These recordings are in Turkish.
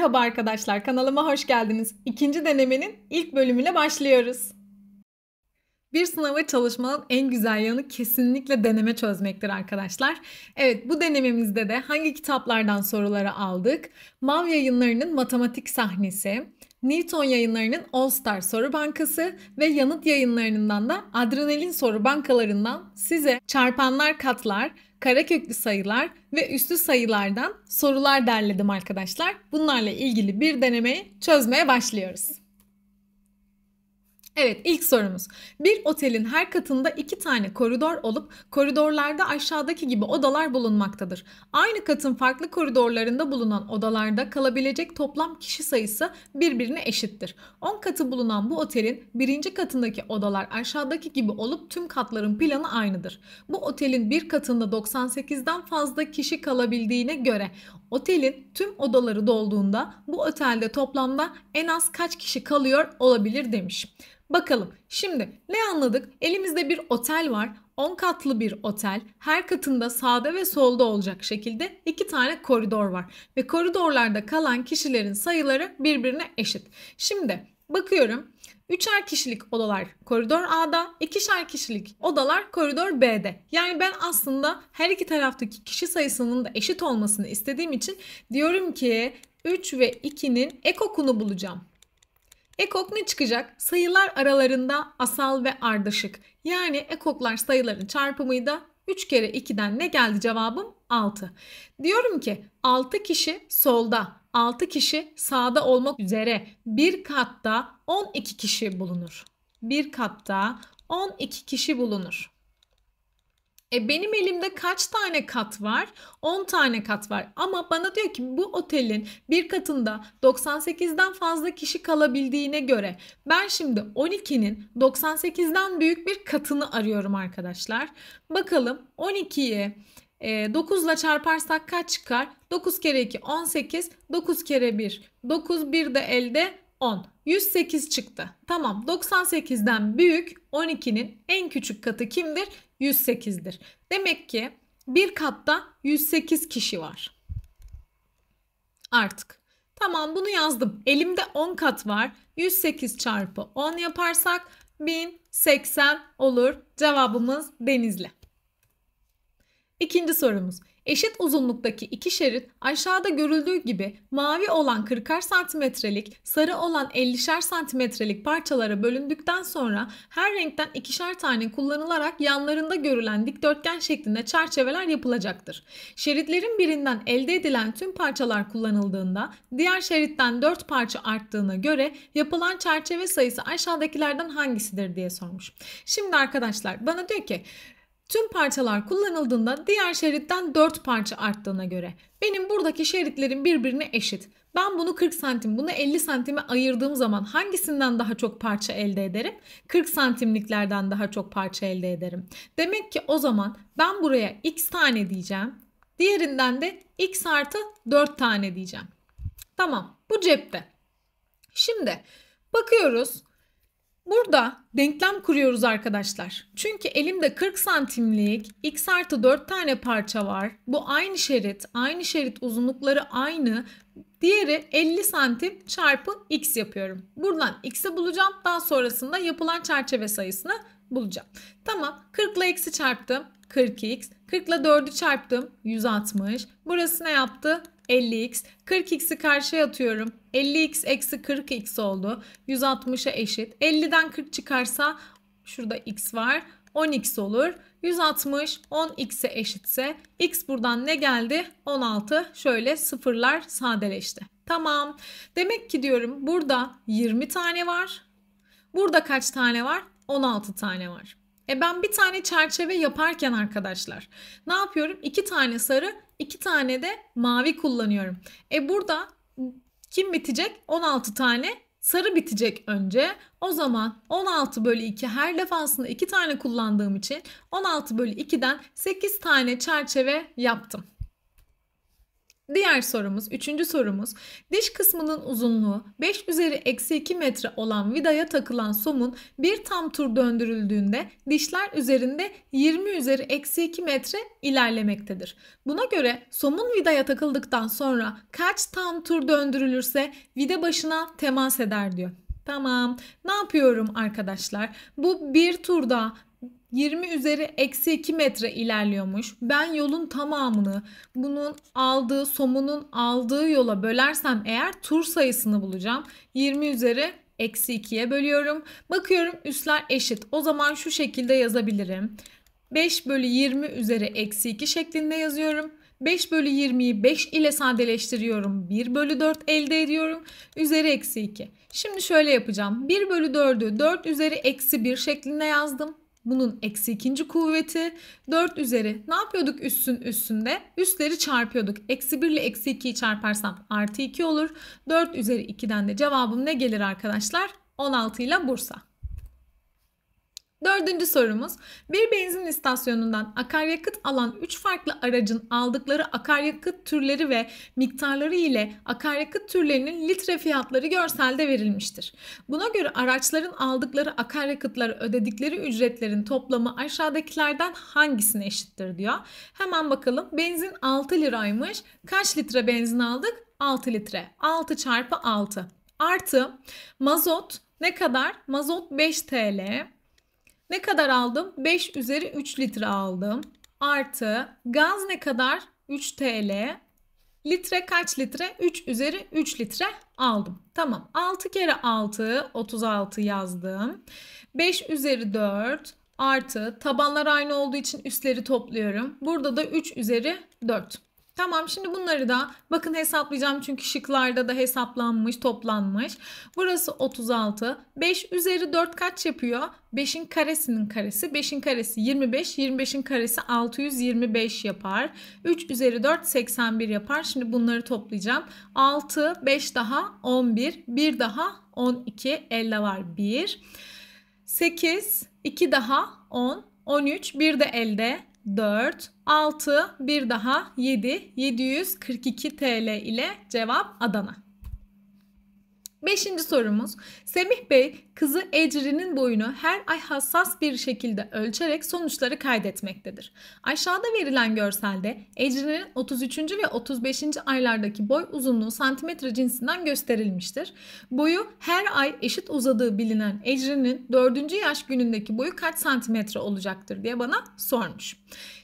Merhaba arkadaşlar, kanalıma hoş geldiniz. İkinci denemenin ilk bölümüyle başlıyoruz. Bir sınava çalışmanın en güzel yanı kesinlikle deneme çözmektir arkadaşlar. Evet bu denememizde de hangi kitaplardan soruları aldık? Mav yayınlarının matematik sahnesi, Newton yayınlarının All Star Soru Bankası ve Yanıt yayınlarından da Adrenalin Soru Bankalarından size çarpanlar katlar, kareköklü sayılar ve üslü sayılardan sorular derledim arkadaşlar. Bunlarla ilgili bir denemeyi çözmeye başlıyoruz. Evet ilk sorumuz. Bir otelin her katında iki tane koridor olup koridorlarda aşağıdaki gibi odalar bulunmaktadır. Aynı katın farklı koridorlarında bulunan odalarda kalabilecek toplam kişi sayısı birbirine eşittir. 10 katı bulunan bu otelin birinci katındaki odalar aşağıdaki gibi olup tüm katların planı aynıdır. Bu otelin bir katında 98'den fazla kişi kalabildiğine göre otelin tüm odaları dolduğunda bu otelde toplamda en az kaç kişi kalıyor olabilir demiş. Bakalım şimdi ne anladık? Elimizde bir otel var. 10 katlı bir otel. Her katında sağda ve solda olacak şekilde iki tane koridor var. Ve koridorlarda kalan kişilerin sayıları birbirine eşit. Şimdi bakıyorum. Üçer kişilik odalar koridor A'da, ikişer kişilik odalar koridor B'de. Yani ben aslında her iki taraftaki kişi sayısının da eşit olmasını istediğim için diyorum ki 3 ve 2'nin ekokunu bulacağım. Ekok ne çıkacak? Sayılar aralarında asal ve ardışık. Yani ekoklar sayıların çarpımıydı. 3 kere 2'den ne geldi cevabım? 6. Diyorum ki 6 kişi solda, 6 kişi sağda olmak üzere bir katta 12 kişi bulunur. Bir katta 12 kişi bulunur. E benim elimde kaç tane kat var? 10 tane kat var. Ama bana diyor ki bu otelin bir katında 98'den fazla kişi kalabildiğine göre ben şimdi 12'nin 98'den büyük bir katını arıyorum arkadaşlar. Bakalım 12'yi 9 ile çarparsak kaç çıkar? 9 kere 2 18, 9 kere 1 9, 1 de elde 10. 108 çıktı. Tamam 98'den büyük 12'nin en küçük katı kimdir? 108'dir. Demek ki bir katta 108 kişi var. Artık. Tamam bunu yazdım. Elimde 10 kat var. 108 çarpı 10 yaparsak 1080 olur. Cevabımız Denizli. İkinci sorumuz. Eşit uzunluktaki iki şerit aşağıda görüldüğü gibi mavi olan 40'ar santimetrelik, sarı olan 50'şer santimetrelik parçalara bölündükten sonra her renkten ikişer tane kullanılarak yanlarında görülen dikdörtgen şeklinde çerçeveler yapılacaktır. Şeritlerin birinden elde edilen tüm parçalar kullanıldığında diğer şeritten 4 parça arttığına göre yapılan çerçeve sayısı aşağıdakilerden hangisidir diye sormuş. Şimdi arkadaşlar bana diyor ki Tüm parçalar kullanıldığında diğer şeritten 4 parça arttığına göre. Benim buradaki şeritlerin birbirine eşit. Ben bunu 40 santim, bunu 50 santime ayırdığım zaman hangisinden daha çok parça elde ederim? 40 santimliklerden daha çok parça elde ederim. Demek ki o zaman ben buraya x tane diyeceğim. Diğerinden de x artı 4 tane diyeceğim. Tamam bu cepte. Şimdi bakıyoruz Burada denklem kuruyoruz arkadaşlar. Çünkü elimde 40 santimlik x artı 4 tane parça var. Bu aynı şerit, aynı şerit uzunlukları aynı. Diğeri 50 santim çarpı x yapıyorum. Buradan x'i bulacağım. Daha sonrasında yapılan çerçeve sayısını bulacağım. Tamam 40 ile x'i çarptım. 40x. 40 ile 4'ü çarptım. 160. Burası ne yaptı? 50x. 40x'i karşıya atıyorum. 50x eksi 40x oldu. 160'a eşit. 50'den 40 çıkarsa şurada x var. 10x olur. 160 10x'e eşitse x buradan ne geldi? 16 şöyle sıfırlar sadeleşti. Tamam. Demek ki diyorum burada 20 tane var. Burada kaç tane var? 16 tane var. E ben bir tane çerçeve yaparken arkadaşlar ne yapıyorum? 2 tane sarı, 2 tane de mavi kullanıyorum. E burada kim bitecek? 16 tane sarı bitecek önce. O zaman 16 bölü 2 her defasında 2 tane kullandığım için 16 bölü 2'den 8 tane çerçeve yaptım. Diğer sorumuz, üçüncü sorumuz. Diş kısmının uzunluğu 5 üzeri eksi 2 metre olan vidaya takılan somun bir tam tur döndürüldüğünde dişler üzerinde 20 üzeri eksi 2 metre ilerlemektedir. Buna göre somun vidaya takıldıktan sonra kaç tam tur döndürülürse vida başına temas eder diyor. Tamam. Ne yapıyorum arkadaşlar? Bu bir turda 20 üzeri eksi 2 metre ilerliyormuş. Ben yolun tamamını bunun aldığı somunun aldığı yola bölersem eğer tur sayısını bulacağım. 20 üzeri eksi 2'ye bölüyorum. Bakıyorum üstler eşit. O zaman şu şekilde yazabilirim. 5 bölü 20 üzeri eksi 2 şeklinde yazıyorum. 5 bölü 20'yi 5 ile sadeleştiriyorum. 1 bölü 4 elde ediyorum. Üzeri eksi 2. Şimdi şöyle yapacağım. 1 bölü 4'ü 4 üzeri eksi 1 şeklinde yazdım. Bunun eksi ikinci kuvveti 4 üzeri ne yapıyorduk üssün üstünde? Üsleri çarpıyorduk. Eksi 1 ile eksi 2'yi çarparsam artı 2 olur. 4 üzeri 2'den de cevabım ne gelir arkadaşlar? 16 ile Bursa. Dördüncü sorumuz. Bir benzin istasyonundan akaryakıt alan 3 farklı aracın aldıkları akaryakıt türleri ve miktarları ile akaryakıt türlerinin litre fiyatları görselde verilmiştir. Buna göre araçların aldıkları akaryakıtları ödedikleri ücretlerin toplamı aşağıdakilerden hangisine eşittir diyor. Hemen bakalım. Benzin 6 liraymış. Kaç litre benzin aldık? 6 litre. 6 çarpı 6. Artı mazot ne kadar? Mazot 5 TL. Ne kadar aldım? 5 üzeri 3 litre aldım. Artı gaz ne kadar? 3 TL. Litre kaç litre? 3 üzeri 3 litre aldım. Tamam. 6 kere 6 36 yazdım. 5 üzeri 4 artı tabanlar aynı olduğu için üstleri topluyorum. Burada da 3 üzeri 4. Tamam şimdi bunları da bakın hesaplayacağım çünkü şıklarda da hesaplanmış toplanmış. Burası 36. 5 üzeri 4 kaç yapıyor? 5'in karesinin karesi. 5'in karesi 25. 25'in karesi 625 yapar. 3 üzeri 4 81 yapar. Şimdi bunları toplayacağım. 6, 5 daha 11. 1 daha 12. 50 var 1. 8, 2 daha 10. 13, bir de elde 4, 6, bir daha 7, 742 TL ile cevap Adana. Beşinci sorumuz. Semih Bey kızı Ecrin'in boyunu her ay hassas bir şekilde ölçerek sonuçları kaydetmektedir. Aşağıda verilen görselde Ecrin'in 33. ve 35. aylardaki boy uzunluğu santimetre cinsinden gösterilmiştir. Boyu her ay eşit uzadığı bilinen Ecrin'in 4. yaş günündeki boyu kaç santimetre olacaktır diye bana sormuş.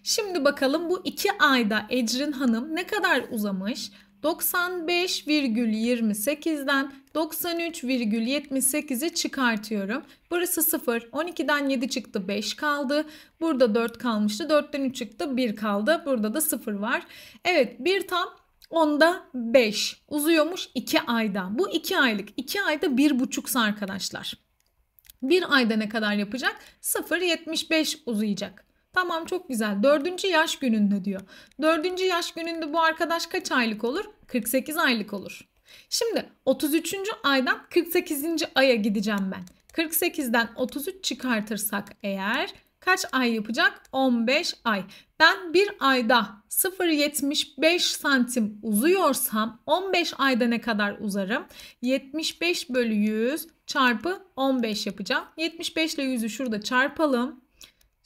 Şimdi bakalım bu 2 ayda Ecrin Hanım ne kadar uzamış? 95,28'den 93,78'i çıkartıyorum. Burası 0. 12'den 7 çıktı 5 kaldı. Burada 4 kalmıştı. 4'ten 3 çıktı 1 kaldı. Burada da 0 var. Evet bir tam Onda 5 uzuyormuş 2 ayda. Bu 2 aylık. 2 ayda 1,5'sa arkadaşlar. 1 ayda ne kadar yapacak? 0,75 uzayacak. Tamam çok güzel. Dördüncü yaş gününde diyor. Dördüncü yaş gününde bu arkadaş kaç aylık olur? 48 aylık olur. Şimdi 33. aydan 48. aya gideceğim ben. 48'den 33 çıkartırsak eğer kaç ay yapacak? 15 ay. Ben bir ayda 0.75 santim uzuyorsam 15 ayda ne kadar uzarım? 75 bölü 100 çarpı 15 yapacağım. 75 ile 100'ü şurada çarpalım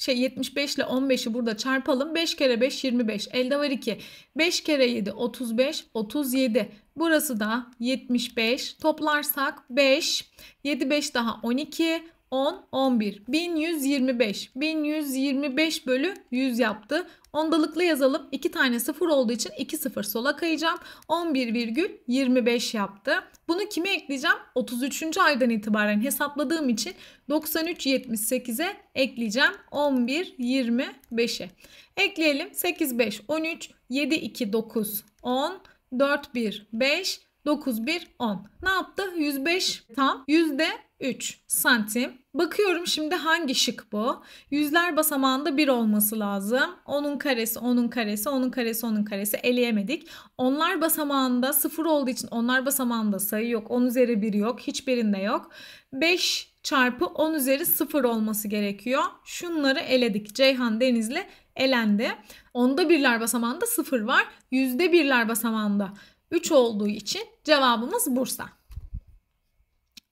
şey 75 ile 15'i burada çarpalım. 5 kere 5 25. Elde var 2. 5 kere 7 35 37. Burası da 75. Toplarsak 5. 7 5 daha 12. 10, 11. 1125. 1125 bölü 100 yaptı. Ondalıklı yazalım. 2 tane 0 olduğu için 2 0 sola kayacağım. 11,25 yaptı. Bunu kime ekleyeceğim? 33. aydan itibaren hesapladığım için 93,78'e ekleyeceğim. 11,25'e. Ekleyelim. 8, 5, 13, 7, 2, 9, 10, 4, 1, 5, 9, 1, 10. Ne yaptı? 105 tam. Yüzde 3 santim. Bakıyorum şimdi hangi şık bu? Yüzler basamağında 1 olması lazım. Onun karesi, onun karesi, onun karesi, onun karesi eleyemedik. Onlar basamağında 0 olduğu için onlar basamağında sayı yok. 10 üzeri 1 yok. Hiçbirinde yok. 5 çarpı 10 üzeri 0 olması gerekiyor. Şunları eledik. Ceyhan Denizli elendi. Onda birler basamağında 0 var. Yüzde birler basamağında 3 olduğu için cevabımız Bursa.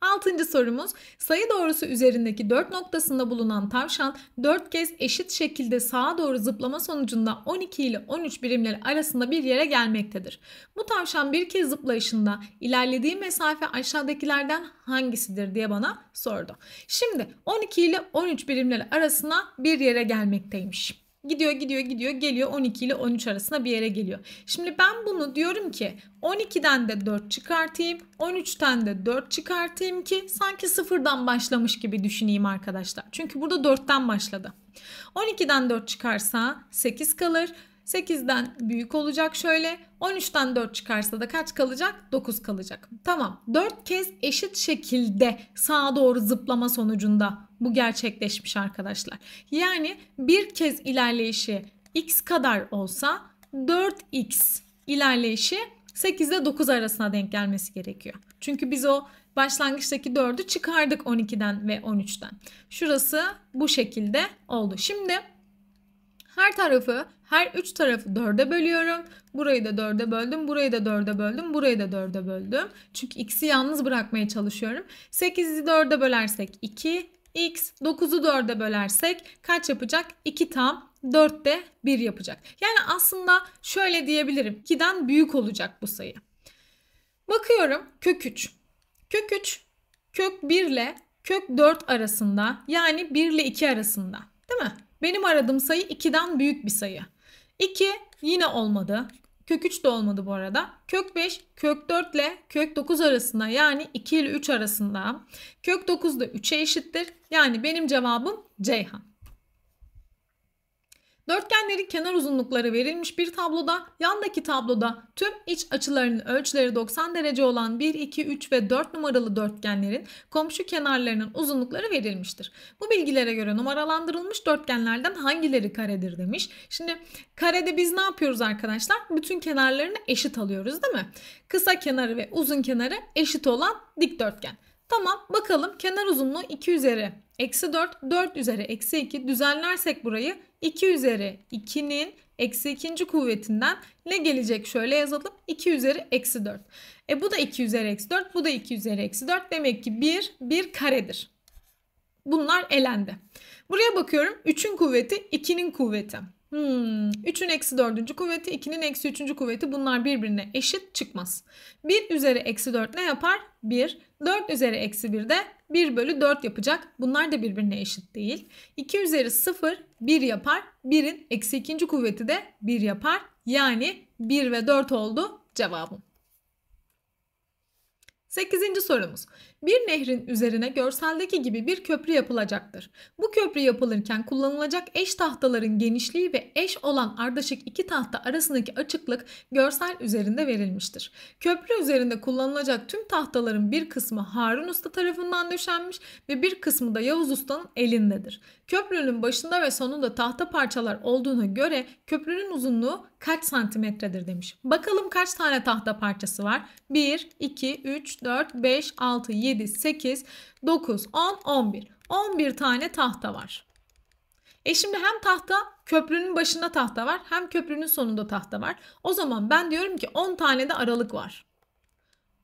Altıncı sorumuz sayı doğrusu üzerindeki 4 noktasında bulunan tavşan 4 kez eşit şekilde sağa doğru zıplama sonucunda 12 ile 13 birimler arasında bir yere gelmektedir. Bu tavşan bir kez zıplayışında ilerlediği mesafe aşağıdakilerden hangisidir diye bana sordu. Şimdi 12 ile 13 birimler arasına bir yere gelmekteymiş. Gidiyor gidiyor gidiyor geliyor 12 ile 13 arasında bir yere geliyor. Şimdi ben bunu diyorum ki 12'den de 4 çıkartayım 13'ten de 4 çıkartayım ki sanki sıfırdan başlamış gibi düşüneyim arkadaşlar. Çünkü burada 4'ten başladı. 12'den 4 çıkarsa 8 kalır. 8'den büyük olacak şöyle. 13'ten 4 çıkarsa da kaç kalacak? 9 kalacak. Tamam. 4 kez eşit şekilde sağa doğru zıplama sonucunda bu gerçekleşmiş arkadaşlar. Yani bir kez ilerleyişi x kadar olsa 4x ilerleyişi 8 ile 9 arasına denk gelmesi gerekiyor. Çünkü biz o başlangıçtaki 4'ü çıkardık 12'den ve 13'ten. Şurası bu şekilde oldu. Şimdi her tarafı her üç tarafı dörde bölüyorum. Burayı da dörde böldüm. Burayı da dörde böldüm. Burayı da dörde böldüm. Çünkü x'i yalnız bırakmaya çalışıyorum. 8'i dörde bölersek 2. x 9'u dörde bölersek kaç yapacak? 2 tam. 4'te 1 yapacak. Yani aslında şöyle diyebilirim. 2'den büyük olacak bu sayı. Bakıyorum kök 3. Kök 3 kök 1 ile kök 4 arasında yani 1 ile 2 arasında değil mi? Benim aradığım sayı 2'den büyük bir sayı. 2 yine olmadı. Kök 3 de olmadı bu arada. Kök 5, kök 4 ile kök 9 arasında yani 2 ile 3 arasında. Kök 9 da 3'e eşittir. Yani benim cevabım Ceyhan. Dörtgenlerin kenar uzunlukları verilmiş bir tabloda, yandaki tabloda tüm iç açılarının ölçüleri 90 derece olan 1, 2, 3 ve 4 numaralı dörtgenlerin komşu kenarlarının uzunlukları verilmiştir. Bu bilgilere göre numaralandırılmış dörtgenlerden hangileri karedir demiş. Şimdi karede biz ne yapıyoruz arkadaşlar? Bütün kenarlarını eşit alıyoruz değil mi? Kısa kenarı ve uzun kenarı eşit olan dikdörtgen. Tamam bakalım kenar uzunluğu 2 üzeri Eksi 4, 4 üzeri eksi 2 düzenlersek burayı 2 üzeri 2'nin eksi 2. kuvvetinden ne gelecek şöyle yazalım 2 üzeri eksi 4. E bu da 2 üzeri eksi 4 bu da 2 üzeri eksi 4 demek ki 1 1 karedir. Bunlar elendi. Buraya bakıyorum 3'ün kuvveti 2'nin kuvveti. Hmm, 3'ün eksi 4. kuvveti 2'nin eksi 3. kuvveti bunlar birbirine eşit çıkmaz. 1 üzeri eksi 4 ne yapar? 1. 4 üzeri eksi 1 de 1 bölü 4 yapacak. Bunlar da birbirine eşit değil. 2 üzeri 0 1 yapar. 1'in eksi 2. kuvveti de 1 yapar. Yani 1 ve 4 oldu cevabım. 8. sorumuz. Bir nehrin üzerine görseldeki gibi bir köprü yapılacaktır. Bu köprü yapılırken kullanılacak eş tahtaların genişliği ve eş olan ardışık iki tahta arasındaki açıklık görsel üzerinde verilmiştir. Köprü üzerinde kullanılacak tüm tahtaların bir kısmı Harun Usta tarafından döşenmiş ve bir kısmı da Yavuz Usta'nın elindedir. Köprünün başında ve sonunda tahta parçalar olduğuna göre köprünün uzunluğu kaç santimetredir demiş. Bakalım kaç tane tahta parçası var? 1, 2, 3, 4, 5, 6, 7 7, 8, 9, 10, 11. 11 tane tahta var. E şimdi hem tahta köprünün başında tahta var hem köprünün sonunda tahta var. O zaman ben diyorum ki 10 tane de aralık var.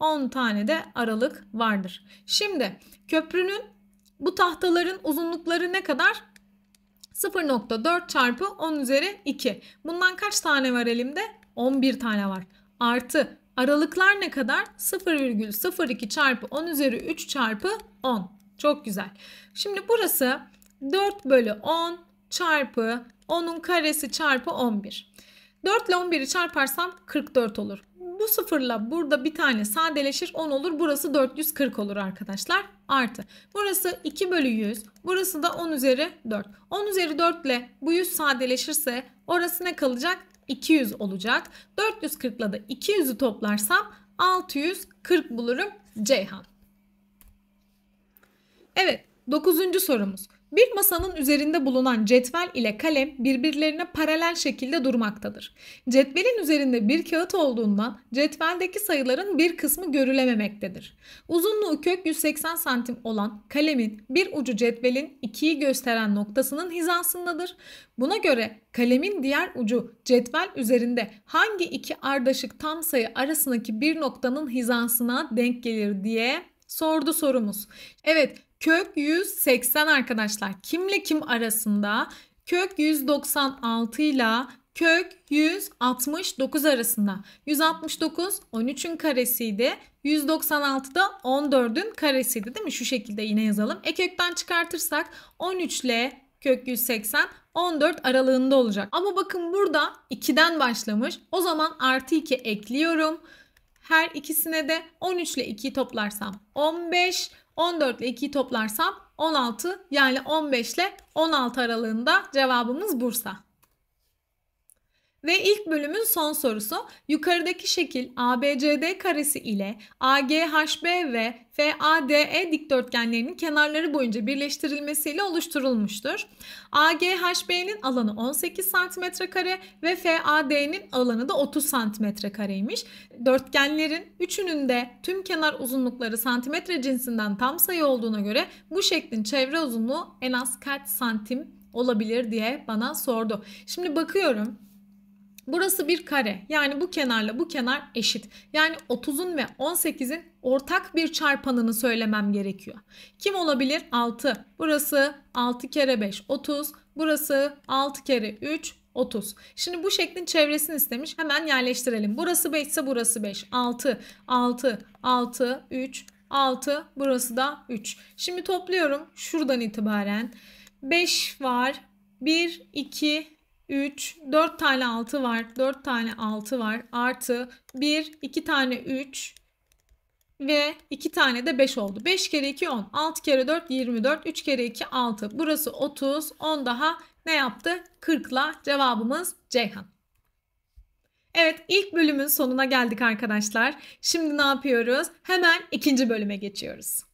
10 tane de aralık vardır. Şimdi köprünün bu tahtaların uzunlukları ne kadar? 0.4 çarpı 10 üzeri 2. Bundan kaç tane var elimde? 11 tane var. Artı Aralıklar ne kadar? 0,02 çarpı 10 üzeri 3 çarpı 10. Çok güzel. Şimdi burası 4 bölü 10 çarpı 10'un karesi çarpı 11. 4 ile 11'i çarparsam 44 olur. Bu sıfırla burada bir tane sadeleşir 10 olur. Burası 440 olur arkadaşlar. Artı. Burası 2 bölü 100. Burası da 10 üzeri 4. 10 üzeri 4 ile bu 100 sadeleşirse orası ne kalacak? 200 olacak. 440 ile de 200'ü toplarsam 640 bulurum Ceyhan. Evet 9. sorumuz. Bir masanın üzerinde bulunan cetvel ile kalem birbirlerine paralel şekilde durmaktadır. Cetvelin üzerinde bir kağıt olduğundan cetveldeki sayıların bir kısmı görülememektedir. Uzunluğu kök 180 santim olan kalemin bir ucu cetvelin 2'yi gösteren noktasının hizasındadır. Buna göre kalemin diğer ucu cetvel üzerinde hangi iki ardışık tam sayı arasındaki bir noktanın hizasına denk gelir diye sordu sorumuz. Evet kök 180 arkadaşlar kimle kim arasında? Kök 196 ile kök 169 arasında. 169 13'ün karesiydi. 196 da 14'ün karesiydi değil mi? Şu şekilde yine yazalım. E çıkartırsak 13 ile kök 180 14 aralığında olacak. Ama bakın burada 2'den başlamış. O zaman artı 2 ekliyorum. Her ikisine de 13 ile 2'yi toplarsam 15, 14 ile 2'yi toplarsam 16 yani 15 ile 16 aralığında cevabımız Bursa. Ve ilk bölümün son sorusu yukarıdaki şekil ABCD karesi ile AGHB ve FADE dikdörtgenlerinin kenarları boyunca birleştirilmesiyle oluşturulmuştur. AGHB'nin alanı 18 cm kare ve FAD'nin alanı da 30 cm kareymiş. Dörtgenlerin üçünün de tüm kenar uzunlukları santimetre cinsinden tam sayı olduğuna göre bu şeklin çevre uzunluğu en az kaç santim olabilir diye bana sordu. Şimdi bakıyorum Burası bir kare. Yani bu kenarla bu kenar eşit. Yani 30'un ve 18'in ortak bir çarpanını söylemem gerekiyor. Kim olabilir? 6. Burası 6 kere 5 30. Burası 6 kere 3 30. Şimdi bu şeklin çevresini istemiş. Hemen yerleştirelim. Burası 5 ise burası 5. 6, 6, 6, 3, 6. Burası da 3. Şimdi topluyorum şuradan itibaren. 5 var. 1, 2, 3, 4 tane 6 var. 4 tane 6 var. Artı 1, 2 tane 3 ve 2 tane de 5 oldu. 5 kere 2 10, 6 kere 4 24, 3 kere 2 6. Burası 30, 10 daha ne yaptı? 40'la cevabımız Ceyhan. Evet ilk bölümün sonuna geldik arkadaşlar. Şimdi ne yapıyoruz? Hemen ikinci bölüme geçiyoruz.